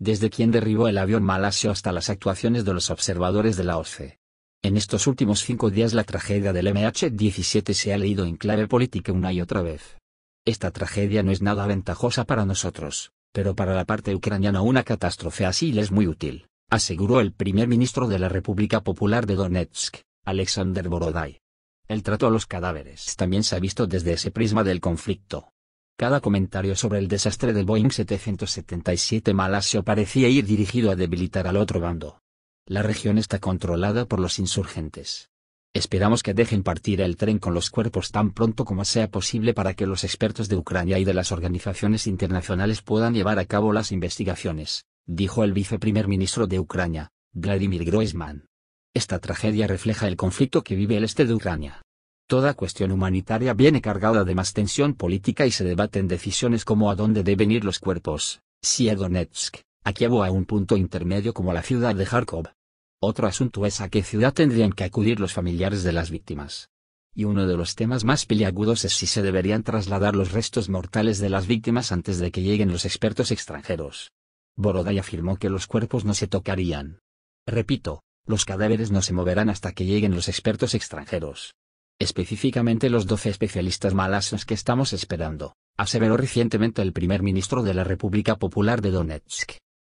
desde quien derribó el avión malasio hasta las actuaciones de los observadores de la OCE. En estos últimos cinco días la tragedia del MH17 se ha leído en clave política una y otra vez. Esta tragedia no es nada ventajosa para nosotros, pero para la parte ucraniana una catástrofe así le es muy útil, aseguró el primer ministro de la República Popular de Donetsk, Alexander Borodai. El trato a los cadáveres también se ha visto desde ese prisma del conflicto. Cada comentario sobre el desastre del Boeing 777 Malasio parecía ir dirigido a debilitar al otro bando. La región está controlada por los insurgentes. Esperamos que dejen partir el tren con los cuerpos tan pronto como sea posible para que los expertos de Ucrania y de las organizaciones internacionales puedan llevar a cabo las investigaciones, dijo el viceprimer ministro de Ucrania, Vladimir Groisman. Esta tragedia refleja el conflicto que vive el este de Ucrania. Toda cuestión humanitaria viene cargada de más tensión política y se debaten decisiones como a dónde deben ir los cuerpos, si a Donetsk, a Kiev o a un punto intermedio como la ciudad de Kharkov. Otro asunto es a qué ciudad tendrían que acudir los familiares de las víctimas. Y uno de los temas más peliagudos es si se deberían trasladar los restos mortales de las víctimas antes de que lleguen los expertos extranjeros. Boroday afirmó que los cuerpos no se tocarían. Repito, los cadáveres no se moverán hasta que lleguen los expertos extranjeros específicamente los 12 especialistas malasos que estamos esperando, aseveró recientemente el primer ministro de la República Popular de Donetsk.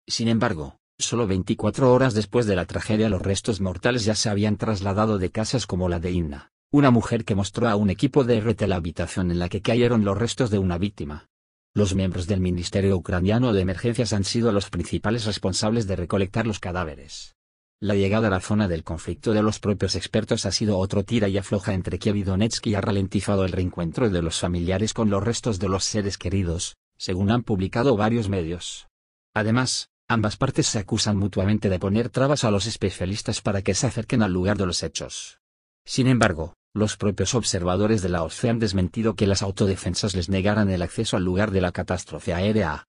Sin embargo, solo 24 horas después de la tragedia los restos mortales ya se habían trasladado de casas como la de Inna, una mujer que mostró a un equipo de RT la habitación en la que cayeron los restos de una víctima. Los miembros del Ministerio Ucraniano de Emergencias han sido los principales responsables de recolectar los cadáveres. La llegada a la zona del conflicto de los propios expertos ha sido otro tira y afloja entre Kiev y Donetsk y ha ralentizado el reencuentro de los familiares con los restos de los seres queridos, según han publicado varios medios. Además, ambas partes se acusan mutuamente de poner trabas a los especialistas para que se acerquen al lugar de los hechos. Sin embargo, los propios observadores de la OSCE han desmentido que las autodefensas les negaran el acceso al lugar de la catástrofe aérea,